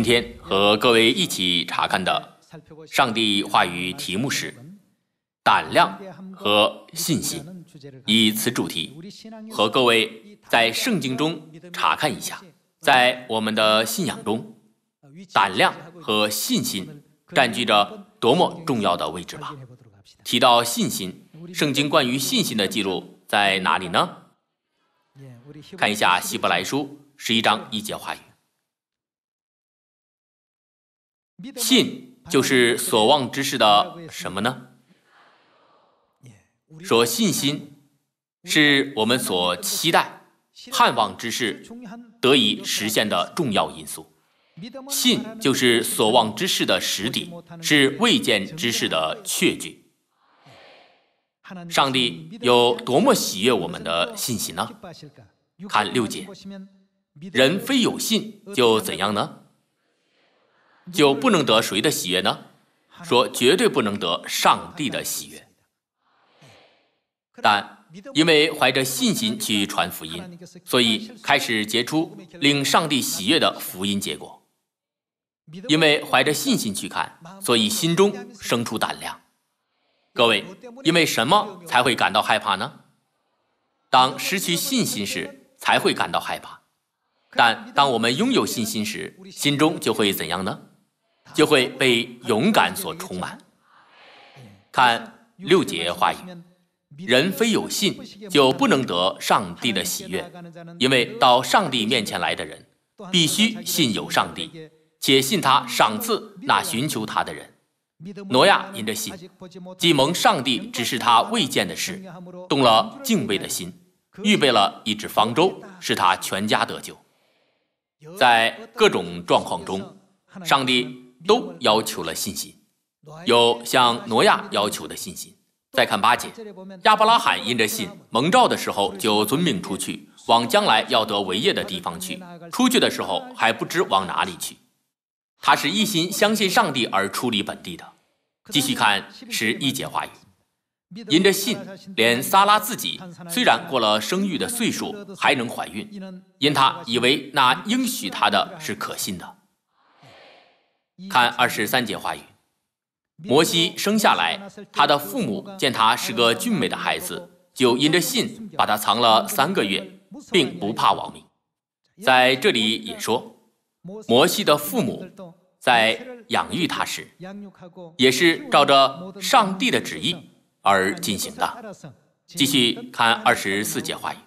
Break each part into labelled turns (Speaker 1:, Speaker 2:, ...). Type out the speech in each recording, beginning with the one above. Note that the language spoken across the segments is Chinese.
Speaker 1: 今天和各位一起查看的上帝话语题目是“胆量和信心”，以此主题和各位在圣经中查看一下，在我们的信仰中，胆量和信心占据着多么重要的位置吧。提到信心，圣经关于信心的记录在哪里呢？看一下《希伯来书》十一章一节话语。信就是所望之事的什么呢？所信心是我们所期待、盼望之事得以实现的重要因素。信就是所望之事的实底，是未见之事的确据。上帝有多么喜悦我们的信心呢？看六节，人非有信就怎样呢？就不能得谁的喜悦呢？说绝对不能得上帝的喜悦。但因为怀着信心去传福音，所以开始结出令上帝喜悦的福音结果。因为怀着信心去看，所以心中生出胆量。各位，因为什么才会感到害怕呢？当失去信心时才会感到害怕。但当我们拥有信心时，心中就会怎样呢？就会被勇敢所充满。看六节话语，人非有信就不能得上帝的喜悦，因为到上帝面前来的人必须信有上帝，且信他赏赐那寻求他的人。挪亚因着信，既蒙上帝指示他未见的事，动了敬畏的心，预备了一只方舟，使他全家得救。在各种状况中，上帝。都要求了信心，有向挪亚要求的信心。再看八节，亚伯拉罕因着信蒙召的时候，就遵命出去，往将来要得为业的地方去。出去的时候还不知往哪里去，他是一心相信上帝而出离本地的。继续看十一节话语，因着信，连撒拉自己虽然过了生育的岁数，还能怀孕，因他以为那应许他的是可信的。看二十三节话语，摩西生下来，他的父母见他是个俊美的孩子，就因着信把他藏了三个月，并不怕亡命。在这里也说，摩西的父母在养育他时，也是照着上帝的旨意而进行的。继续看二十四节话语，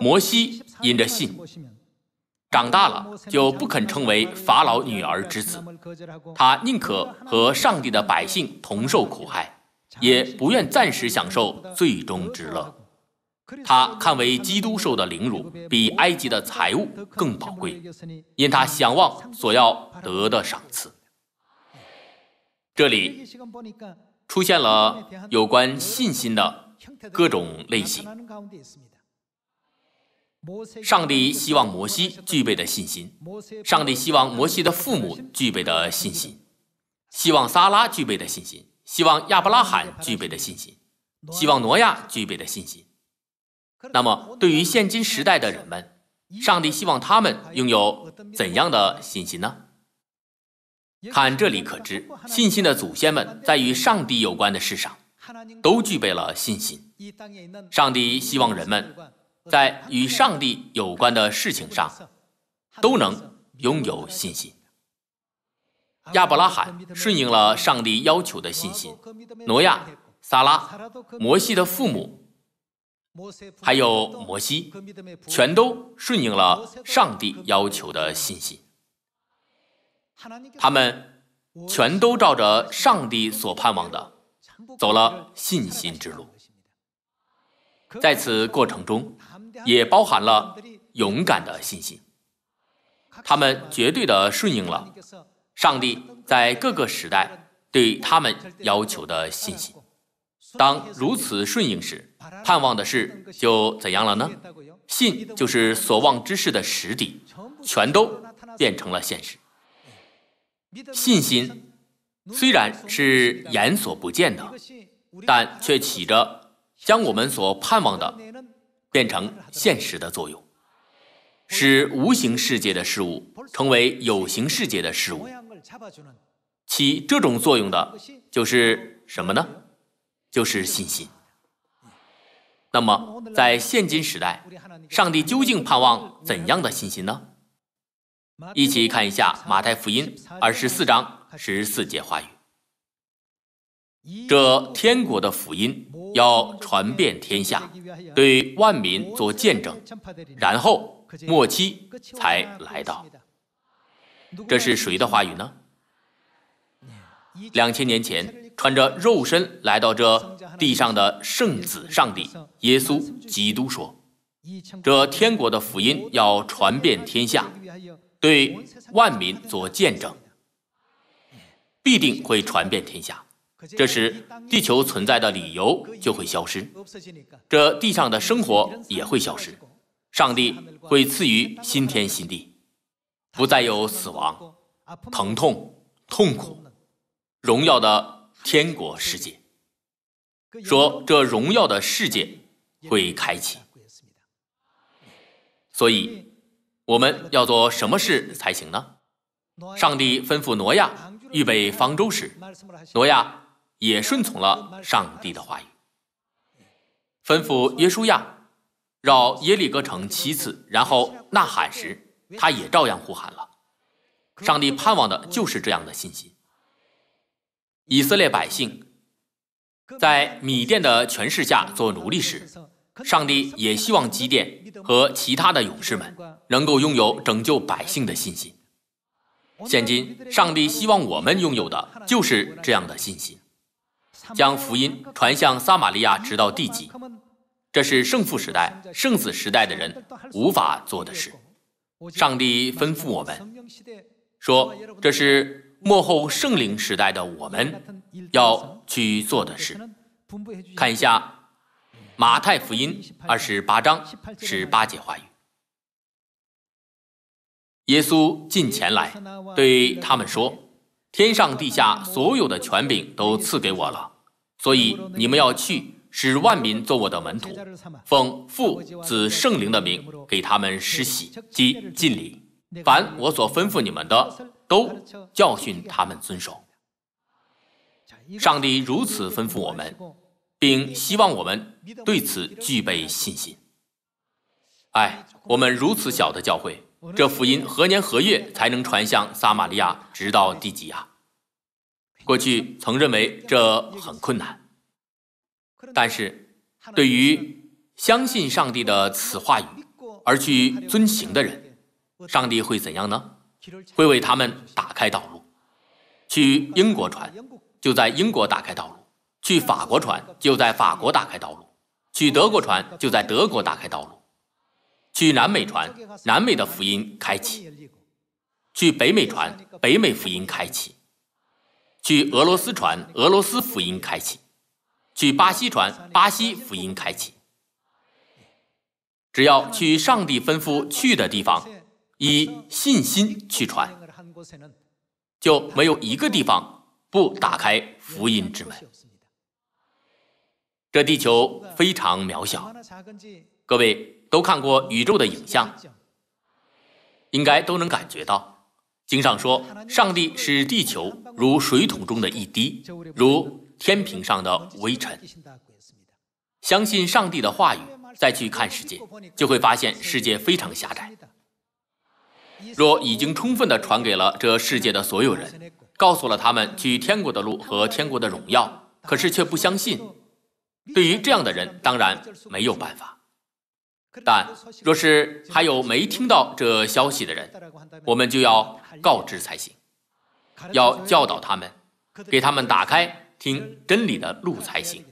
Speaker 1: 摩西因着信。长大了就不肯成为法老女儿之子，他宁可和上帝的百姓同受苦害，也不愿暂时享受最终之乐。他看为基督受的凌辱比埃及的财物更宝贵，因他想望所要得的赏赐。这里出现了有关信心的各种类型。上帝希望摩西具备的信心，上帝希望摩西的父母具备的信心，希望撒拉具备的信心，希望亚伯拉罕具备的信心，希望挪亚具备的信心。那么，对于现今时代的人们，上帝希望他们拥有怎样的信心呢？看这里可知，信心的祖先们在与上帝有关的事上都具备了信心。上帝希望人们。在与上帝有关的事情上，都能拥有信心。亚伯拉罕顺应了上帝要求的信心，挪亚、撒拉、摩西的父母，还有摩西，全都顺应了上帝要求的信心。他们全都照着上帝所盼望的，走了信心之路。在此过程中。也包含了勇敢的信心，他们绝对的顺应了上帝在各个时代对他们要求的信心。当如此顺应时，盼望的事就怎样了呢？信就是所望之事的实底，全都变成了现实。信心虽然是眼所不见的，但却起着将我们所盼望的。变成现实的作用，使无形世界的事物成为有形世界的事物，起这种作用的就是什么呢？就是信心。那么，在现今时代，上帝究竟盼望怎样的信心呢？一起看一下《马太福音》二十四章十四节话语。这天国的福音要传遍天下，对万民做见证，然后末期才来到。这是谁的话语呢？两千年前穿着肉身来到这地上的圣子上帝耶稣基督说：“这天国的福音要传遍天下，对万民做见证，必定会传遍天下。”这时，地球存在的理由就会消失，这地上的生活也会消失。上帝会赐予新天新地，不再有死亡、疼痛、痛苦，荣耀的天国世界。说这荣耀的世界会开启，所以我们要做什么事才行呢？上帝吩咐挪亚预备方舟时，挪亚。也顺从了上帝的话语，吩咐约书亚绕耶利哥城七次，然后呐喊时，他也照样呼喊了。上帝盼望的就是这样的信心。以色列百姓在米甸的权势下做奴隶时，上帝也希望基殿和其他的勇士们能够拥有拯救百姓的信心。现今，上帝希望我们拥有的就是这样的信心。将福音传向撒玛利亚直到地极，这是圣父时代、圣子时代的人无法做的事。上帝吩咐我们说，这是幕后圣灵时代的我们要去做的事。看一下马太福音二十八章十八节话语。耶稣近前来对他们说：“天上地下所有的权柄都赐给我了。”所以你们要去，使万民做我的门徒，奉父、子、圣灵的名给他们施洗，即敬礼。凡我所吩咐你们的，都教训他们遵守。上帝如此吩咐我们，并希望我们对此具备信心。哎，我们如此小的教会，这福音何年何月才能传向撒玛利亚，直到地极啊？过去曾认为这很困难，但是，对于相信上帝的此话语而去遵行的人，上帝会怎样呢？会为他们打开道路。去英国船，就在英国打开道路；去法国船，就在法国打开道路；去德国船，就在德国打开道路；去南美船，南美的福音开启；去北美船，北美福音开启。去俄罗斯传俄罗斯福音开启，去巴西传巴西福音开启。只要去上帝吩咐去的地方，以信心去传，就没有一个地方不打开福音之门。这地球非常渺小，各位都看过宇宙的影像，应该都能感觉到。经上说，上帝是地球。如水桶中的一滴，如天平上的微尘。相信上帝的话语，再去看世界，就会发现世界非常狭窄。若已经充分的传给了这世界的所有人，告诉了他们去天国的路和天国的荣耀，可是却不相信，对于这样的人，当然没有办法。但若是还有没听到这消息的人，我们就要告知才行。要教导他们，给他们打开听真理的路才行。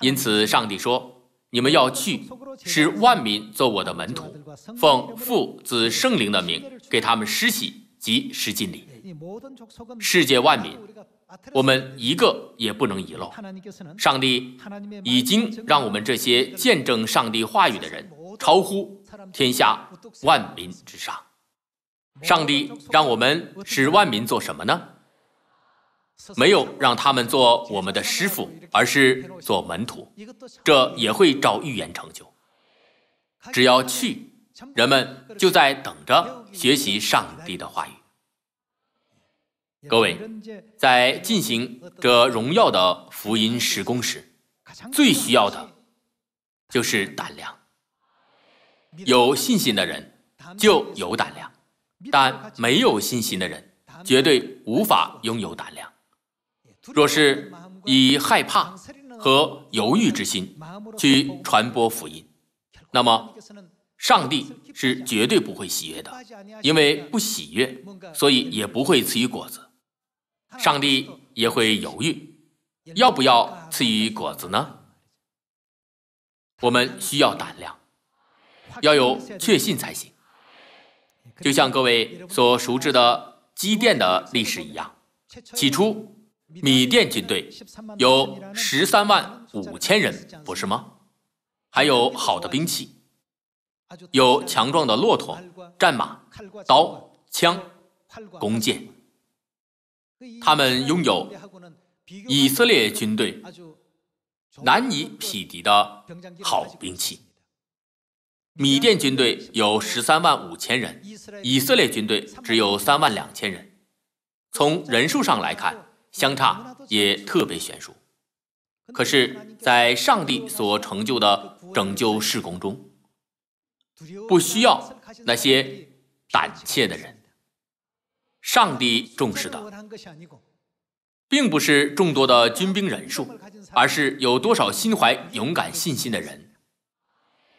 Speaker 1: 因此，上帝说：“你们要去，使万民做我的门徒，奉父、子、圣灵的名，给他们施洗及施浸礼。世界万民，我们一个也不能遗漏。上帝已经让我们这些见证上帝话语的人，超乎天下万民之上。”上帝让我们使万民做什么呢？没有让他们做我们的师傅，而是做门徒，这也会招预言成就。只要去，人们就在等着学习上帝的话语。各位，在进行这荣耀的福音施工时，最需要的就是胆量。有信心的人就有胆量。但没有信心的人，绝对无法拥有胆量。若是以害怕和犹豫之心去传播福音，那么上帝是绝对不会喜悦的。因为不喜悦，所以也不会赐予果子。上帝也会犹豫，要不要赐予果子呢？我们需要胆量，要有确信才行。就像各位所熟知的机电的历史一样，起初米甸军队有十三万五千人，不是吗？还有好的兵器，有强壮的骆驼、战马、刀、枪、弓箭，他们拥有以色列军队难以匹敌的好兵器。米甸军队有十三万五千人，以色列军队只有三万两千人。从人数上来看，相差也特别悬殊。可是，在上帝所成就的拯救事工中，不需要那些胆怯的人。上帝重视的，并不是众多的军兵人数，而是有多少心怀勇敢信心的人。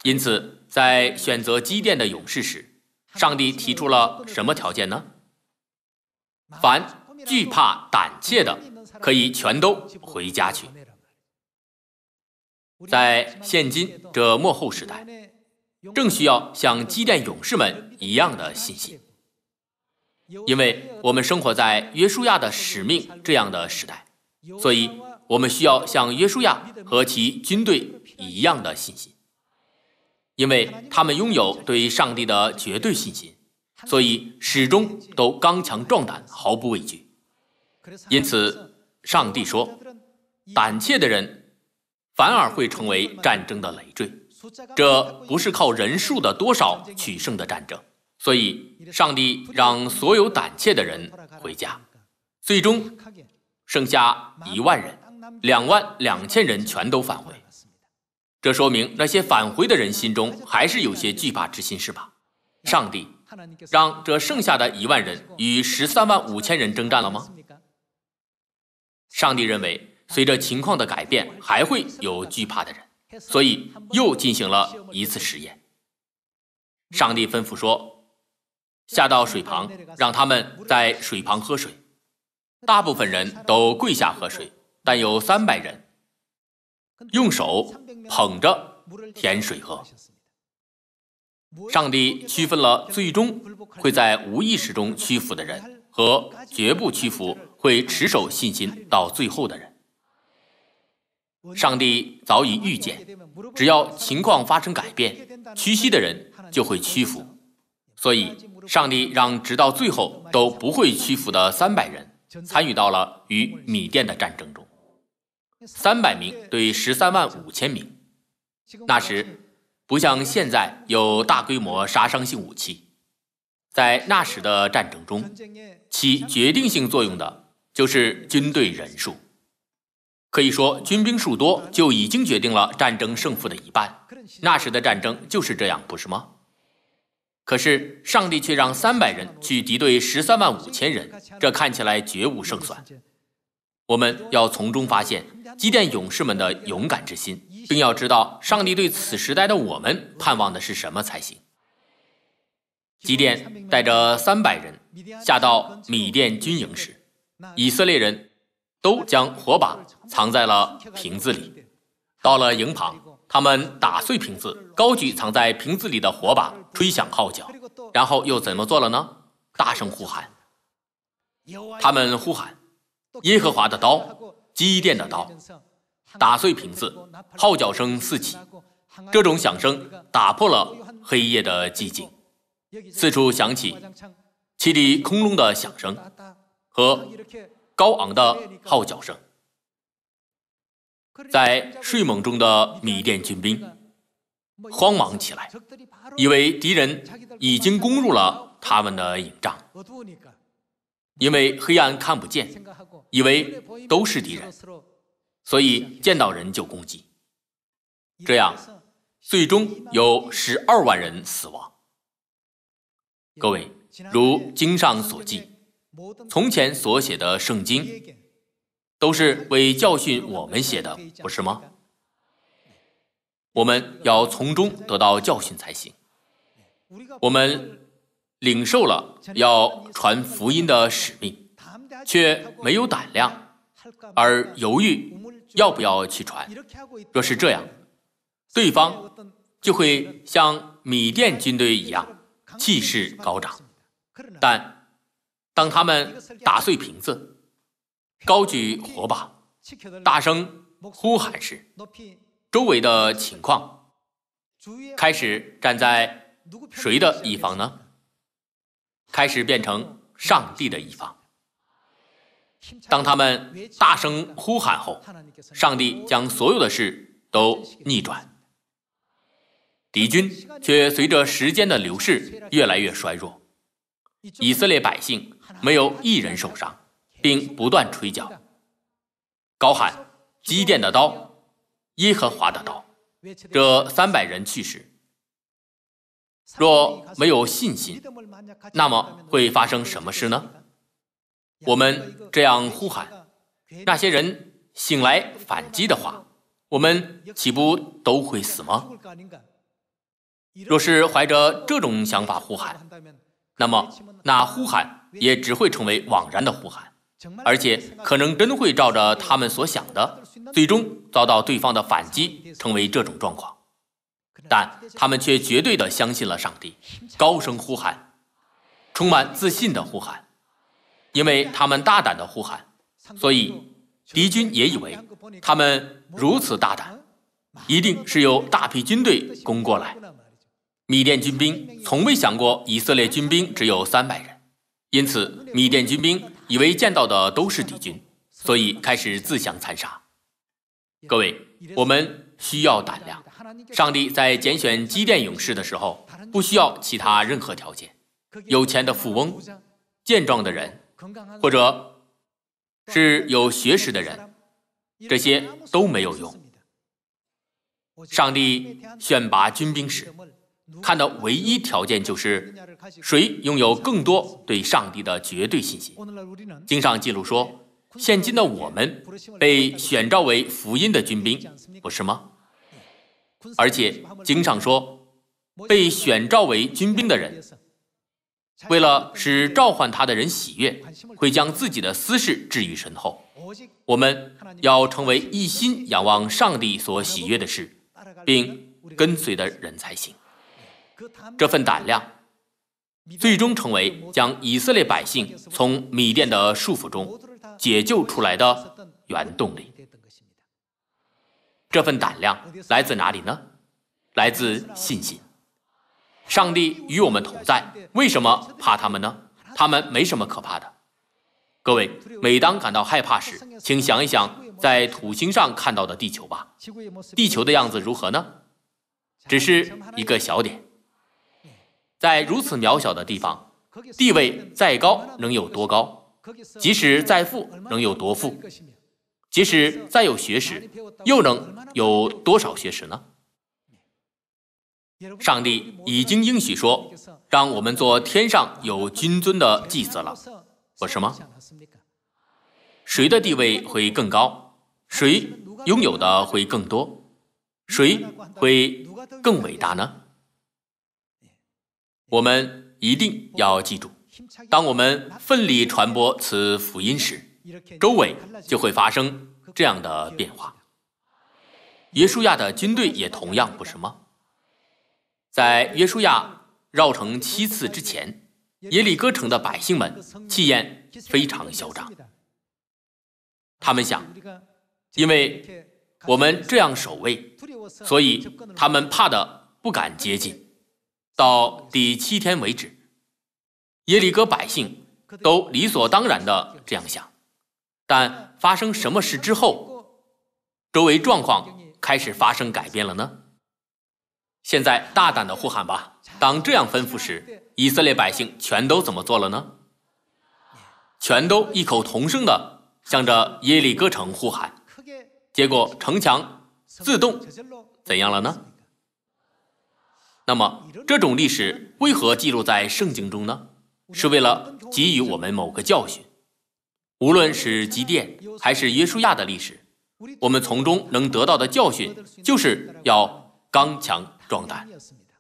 Speaker 1: 因此。在选择机电的勇士时，上帝提出了什么条件呢？凡惧怕胆怯的，可以全都回家去。在现今这幕后时代，正需要像机电勇士们一样的信心，因为我们生活在约书亚的使命这样的时代，所以我们需要像约书亚和其军队一样的信心。因为他们拥有对上帝的绝对信心，所以始终都刚强壮胆，毫不畏惧。因此，上帝说：“胆怯的人反而会成为战争的累赘。这不是靠人数的多少取胜的战争。所以，上帝让所有胆怯的人回家。最终，剩下一万人，两万两千人全都返回。”这说明那些返回的人心中还是有些惧怕之心，是吧？上帝让这剩下的一万人与十三万五千人征战了吗？上帝认为随着情况的改变还会有惧怕的人，所以又进行了一次实验。上帝吩咐说：“下到水旁，让他们在水旁喝水。”大部分人都跪下喝水，但有三百人用手。捧着甜水喝。上帝区分了最终会在无意识中屈服的人和绝不屈服、会持守信心到最后的人。上帝早已预见，只要情况发生改变，屈膝的人就会屈服，所以上帝让直到最后都不会屈服的三百人参与到了与米甸的战争中。三百名对十三万五千名。那时，不像现在有大规模杀伤性武器，在那时的战争中，起决定性作用的就是军队人数。可以说，军兵数多就已经决定了战争胜负的一半。那时的战争就是这样，不是吗？可是上帝却让三百人去敌对十三万五千人，这看起来绝无胜算。我们要从中发现。祭奠勇士们的勇敢之心，并要知道上帝对此时代的我们盼望的是什么才行。祭奠带着三百人下到米甸军营时，以色列人都将火把藏在了瓶子里。到了营旁，他们打碎瓶子，高举藏在瓶子里的火把，吹响号角，然后又怎么做了呢？大声呼喊，他们呼喊耶和华的刀。机电的刀，打碎瓶子，号角声四起，这种响声打破了黑夜的寂静，四处响起汽笛空隆的响声和高昂的号角声，在睡梦中的米甸军兵慌忙起来，以为敌人已经攻入了他们的营帐。因为黑暗看不见，以为都是敌人，所以见到人就攻击，这样最终有十二万人死亡。各位，如经上所记，从前所写的圣经都是为教训我们写的，不是吗？我们要从中得到教训才行。我们。领受了要传福音的使命，却没有胆量，而犹豫要不要去传。若是这样，对方就会像米甸军队一样，气势高涨。但当他们打碎瓶子，高举火把，大声呼喊时，周围的情况开始站在谁的一方呢？开始变成上帝的一方。当他们大声呼喊后，上帝将所有的事都逆转。敌军却随着时间的流逝越来越衰弱。以色列百姓没有一人受伤，并不断吹角，高喊“基甸的刀，耶和华的刀”。这三百人去世。若没有信心，那么会发生什么事呢？我们这样呼喊，那些人醒来反击的话，我们岂不都会死吗？若是怀着这种想法呼喊，那么那呼喊也只会成为枉然的呼喊，而且可能真会照着他们所想的，最终遭到对方的反击，成为这种状况。但他们却绝对的相信了上帝，高声呼喊，充满自信的呼喊，因为他们大胆的呼喊，所以敌军也以为他们如此大胆，一定是有大批军队攻过来。米甸军兵从未想过以色列军兵只有三百人，因此米甸军兵以为见到的都是敌军，所以开始自相残杀。各位，我们需要胆量。上帝在拣选机电勇士的时候，不需要其他任何条件。有钱的富翁、健壮的人，或者是有学识的人，这些都没有用。上帝选拔军兵时，看到唯一条件就是谁拥有更多对上帝的绝对信心。经上记录说，现今的我们被选召为福音的军兵，不是吗？而且经上说，被选召为军兵的人，为了使召唤他的人喜悦，会将自己的私事置于身后。我们要成为一心仰望上帝所喜悦的事，并跟随的人才行。这份胆量，最终成为将以色列百姓从米甸的束缚中解救出来的原动力。这份胆量来自哪里呢？来自信心。上帝与我们同在，为什么怕他们呢？他们没什么可怕的。各位，每当感到害怕时，请想一想在土星上看到的地球吧。地球的样子如何呢？只是一个小点。在如此渺小的地方，地位再高能有多高？即使再富能有多富？即使再有学识，又能有多少学识呢？上帝已经应许说，让我们做天上有君尊的祭子了，不是吗？谁的地位会更高？谁拥有的会更多？谁会更伟大呢？我们一定要记住，当我们奋力传播此福音时。周围就会发生这样的变化。耶稣亚的军队也同样不是吗？在耶稣亚绕城七次之前，耶利哥城的百姓们气焰非常嚣张。他们想，因为我们这样守卫，所以他们怕的不敢接近。到第七天为止，耶利哥百姓都理所当然的这样想。但发生什么事之后，周围状况开始发生改变了呢？现在大胆的呼喊吧！当这样吩咐时，以色列百姓全都怎么做了呢？全都异口同声的向着耶利哥城呼喊，结果城墙自动怎样了呢？那么这种历史为何记录在圣经中呢？是为了给予我们某个教训。无论是机电还是约书亚的历史，我们从中能得到的教训，就是要刚强壮胆，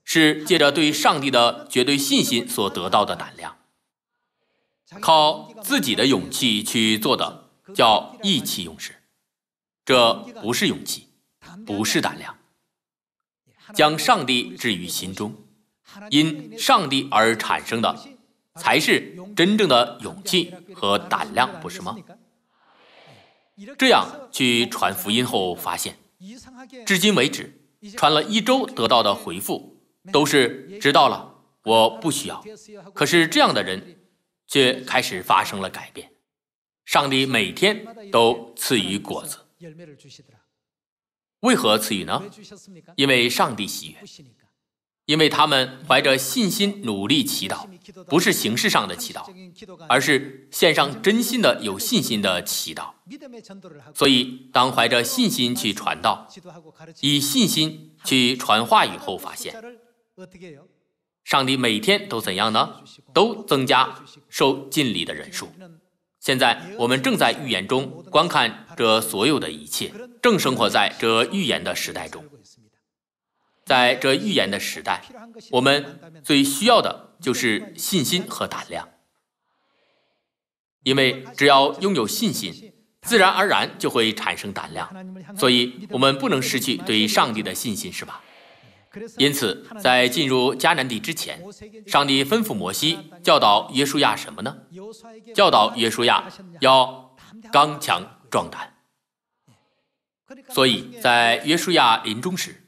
Speaker 1: 是借着对上帝的绝对信心所得到的胆量。靠自己的勇气去做的叫意气用事，这不是勇气，不是胆量。将上帝置于心中，因上帝而产生的。才是真正的勇气和胆量，不是吗？这样去传福音后，发现至今为止传了一周得到的回复都是知道了，我不需要。可是这样的人却开始发生了改变。上帝每天都赐予果子，为何赐予呢？因为上帝喜悦。因为他们怀着信心努力祈祷，不是形式上的祈祷，而是献上真心的、有信心的祈祷。所以，当怀着信心去传道，以信心去传话以后，发现上帝每天都怎样呢？都增加受尽礼的人数。现在我们正在预言中观看这所有的一切，正生活在这预言的时代中。在这预言的时代，我们最需要的就是信心和胆量，因为只要拥有信心，自然而然就会产生胆量。所以，我们不能失去对上帝的信心，是吧？因此，在进入迦南地之前，上帝吩咐摩西教导约书亚什么呢？教导约书亚要刚强壮胆。所以在约书亚临终时。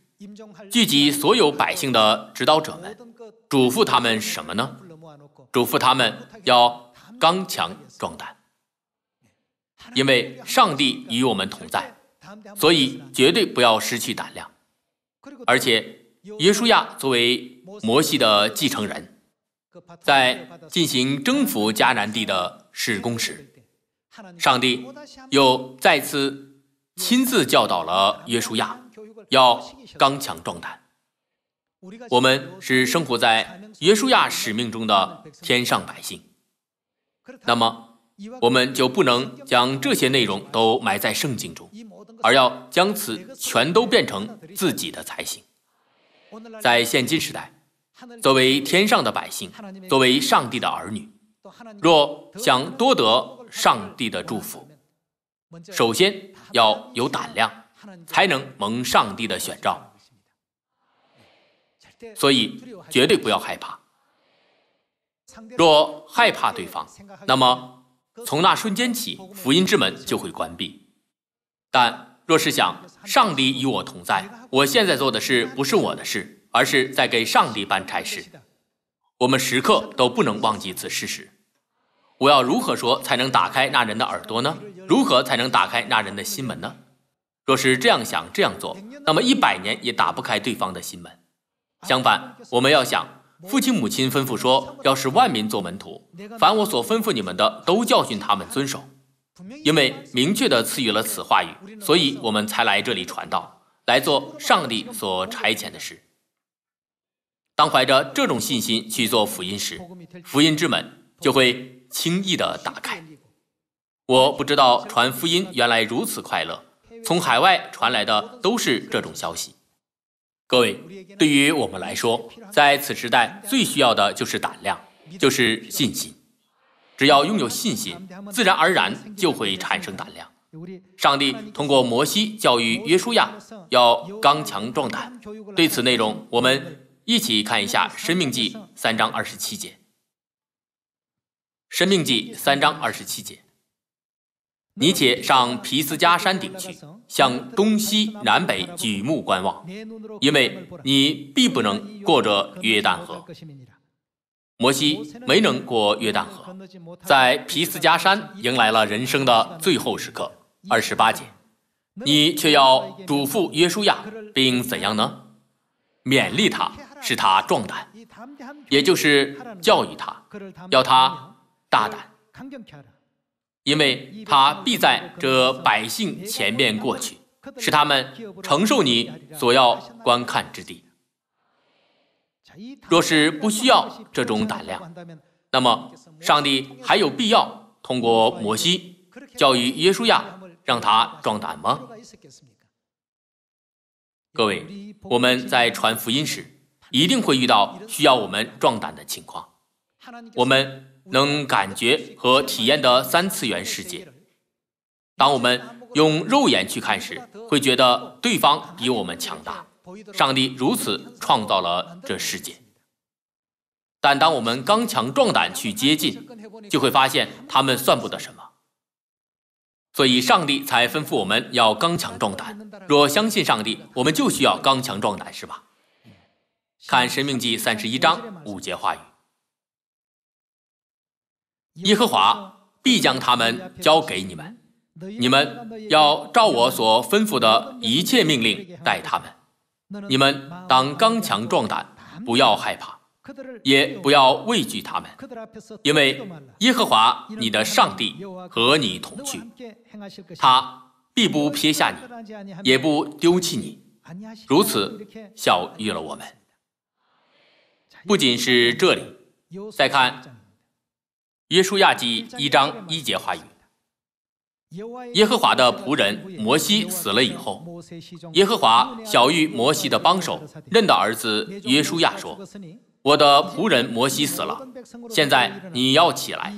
Speaker 1: 聚集所有百姓的指导者们，嘱咐他们什么呢？嘱咐他们要刚强壮胆，因为上帝与我们同在，所以绝对不要失去胆量。而且，约书亚作为摩西的继承人，在进行征服迦南地的施工时，上帝又再次亲自教导了约书亚。要刚强壮胆，我们是生活在耶稣亚使命中的天上百姓，那么我们就不能将这些内容都埋在圣经中，而要将此全都变成自己的才行。在现今时代，作为天上的百姓，作为上帝的儿女，若想多得上帝的祝福，首先要有胆量。才能蒙上帝的选召，所以绝对不要害怕。若害怕对方，那么从那瞬间起，福音之门就会关闭。但若是想上帝与我同在，我现在做的事不是我的事，而是在给上帝办差事。我们时刻都不能忘记此事实。我要如何说才能打开那人的耳朵呢？如何才能打开那人的心门呢？若是这样想，这样做，那么一百年也打不开对方的心门。相反，我们要想父亲母亲吩咐说：“要使万民做门徒，凡我所吩咐你们的，都教训他们遵守。”因为明确的赐予了此话语，所以我们才来这里传道，来做上帝所差遣的事。当怀着这种信心去做福音时，福音之门就会轻易地打开。我不知道传福音原来如此快乐。从海外传来的都是这种消息。各位，对于我们来说，在此时代最需要的就是胆量，就是信心。只要拥有信心，自然而然就会产生胆量。上帝通过摩西教育约书亚，要刚强壮胆。对此内容，我们一起看一下《申命记》三章二十七节，《申命记》三章二十七节。你且上皮斯加山顶去，向东西南北举目观望，因为你必不能过着约旦河。摩西没能过约旦河，在皮斯加山迎来了人生的最后时刻。二十八节，你却要嘱咐约书亚，并怎样呢？勉励他，使他壮胆，也就是教育他，要他大胆。因为他必在这百姓前面过去，使他们承受你所要观看之地。若是不需要这种胆量，那么上帝还有必要通过摩西教育耶书亚，让他壮胆吗？各位，我们在传福音时，一定会遇到需要我们壮胆的情况，我们。能感觉和体验的三次元世界，当我们用肉眼去看时，会觉得对方比我们强大。上帝如此创造了这世界，但当我们刚强壮胆去接近，就会发现他们算不得什么。所以上帝才吩咐我们要刚强壮胆。若相信上帝，我们就需要刚强壮胆，是吧？看《神命记》三十一章五节话语。耶和华必将他们交给你们，你们要照我所吩咐的一切命令待他们。你们当刚强壮胆，不要害怕，也不要畏惧他们，因为耶和华你的上帝和你同去，他必不撇下你，也不丢弃你。如此，小喻了我们。不仅是这里，再看。约书亚记一章一节话语：耶和华的仆人摩西死了以后，耶和华小谕摩西的帮手，认的儿子约书亚说：“我的仆人摩西死了，现在你要起来，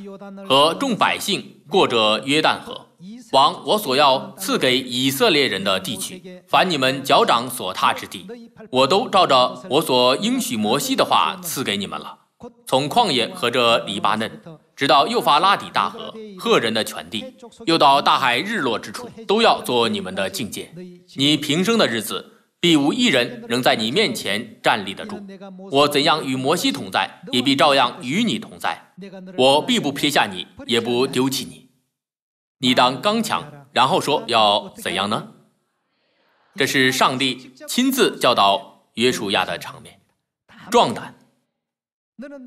Speaker 1: 和众百姓过着约旦河，往我所要赐给以色列人的地区，凡你们脚掌所踏之地，我都照着我所应许摩西的话赐给你们了。从旷野和这黎巴嫩。”直到幼发拉底大河、赫人的全地，又到大海日落之处，都要做你们的境界。你平生的日子，必无一人仍在你面前站立得住。我怎样与摩西同在，也必照样与你同在。我必不撇下你，也不丢弃你。你当刚强，然后说要怎样呢？这是上帝亲自教导约书亚的场面，壮胆。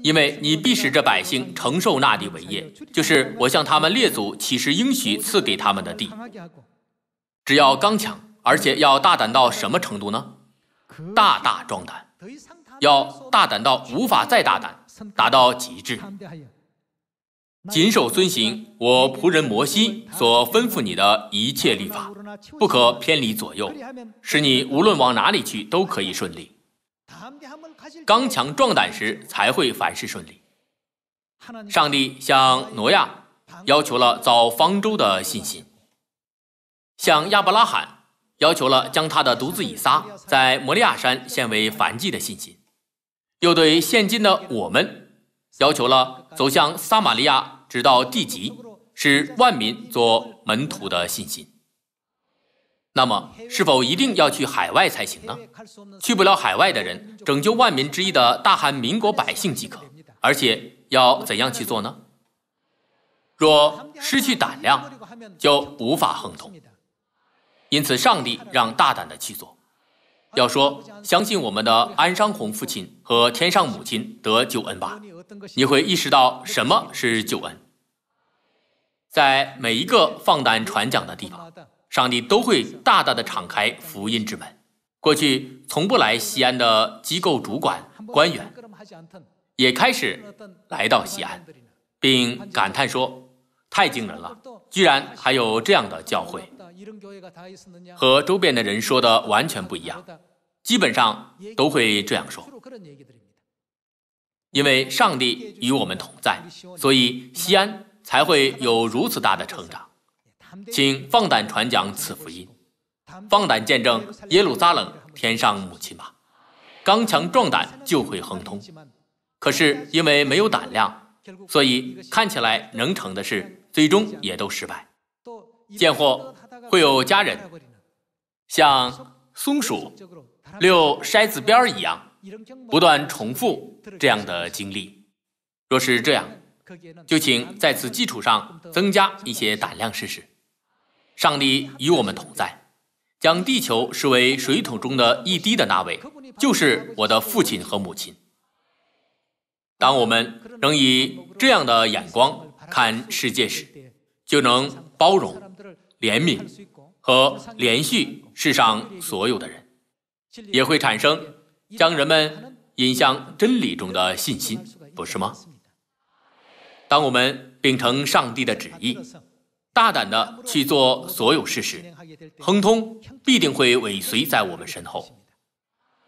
Speaker 1: 因为你必使这百姓承受那地为业，就是我向他们列祖起誓应许赐给他们的地。只要刚强，而且要大胆到什么程度呢？大大壮胆，要大胆到无法再大胆，达到极致。谨守遵行我仆人摩西所吩咐你的一切律法，不可偏离左右，使你无论往哪里去都可以顺利。刚强壮胆时，才会凡事顺利。上帝向挪亚要求了造方舟的信心，向亚伯拉罕要求了将他的独子以撒在摩利亚山献为燔祭的信心，又对现今的我们要求了走向撒玛利亚直到地极，使万民做门徒的信心。那么，是否一定要去海外才行呢？去不了海外的人，拯救万民之一的大韩民国百姓即可。而且要怎样去做呢？若失去胆量，就无法横通。因此，上帝让大胆的去做。要说相信我们的安商红父亲和天上母亲得救恩吧，你会意识到什么是救恩。在每一个放胆传讲的地方。上帝都会大大的敞开福音之门，过去从不来西安的机构主管官员也开始来到西安，并感叹说：“太惊人了，居然还有这样的教会，和周边的人说的完全不一样。”基本上都会这样说，因为上帝与我们同在，所以西安才会有如此大的成长。请放胆传讲此福音，放胆见证耶路撒冷天上母亲吧。刚强壮胆就会亨通，可是因为没有胆量，所以看起来能成的事，最终也都失败。贱货会有家人，像松鼠溜筛子边儿一样，不断重复这样的经历。若是这样，就请在此基础上增加一些胆量试试。上帝与我们同在，将地球视为水桶中的一滴的那位，就是我的父亲和母亲。当我们能以这样的眼光看世界时，就能包容、怜悯和连续世上所有的人，也会产生将人们引向真理中的信心，不是吗？当我们秉承上帝的旨意。大胆地去做所有事实，亨通必定会尾随在我们身后。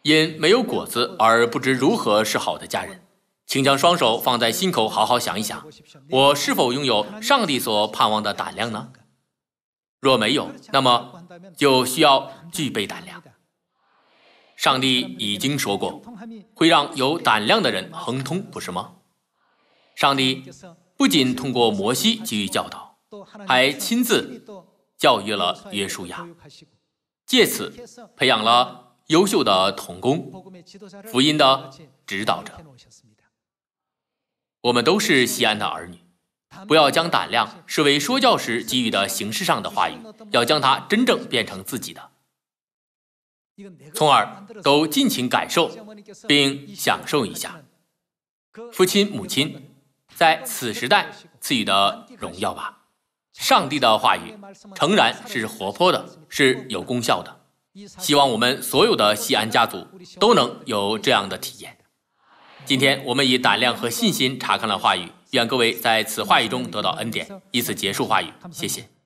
Speaker 1: 因没有果子而不知如何是好的家人，请将双手放在心口，好好想一想，我是否拥有上帝所盼望的胆量呢？若没有，那么就需要具备胆量。上帝已经说过，会让有胆量的人亨通，不是吗？上帝不仅通过摩西给予教导。还亲自教育了约书亚，借此培养了优秀的童工、福音的指导者。我们都是西安的儿女，不要将胆量视为说教时给予的形式上的话语，要将它真正变成自己的，从而都尽情感受并享受一下父亲、母亲在此时代赐予的荣耀吧。上帝的话语诚然是活泼的，是有功效的。希望我们所有的锡安家族都能有这样的体验。今天我们以胆量和信心查看了话语，愿各位在此话语中得到恩典。以此结束话语，谢谢。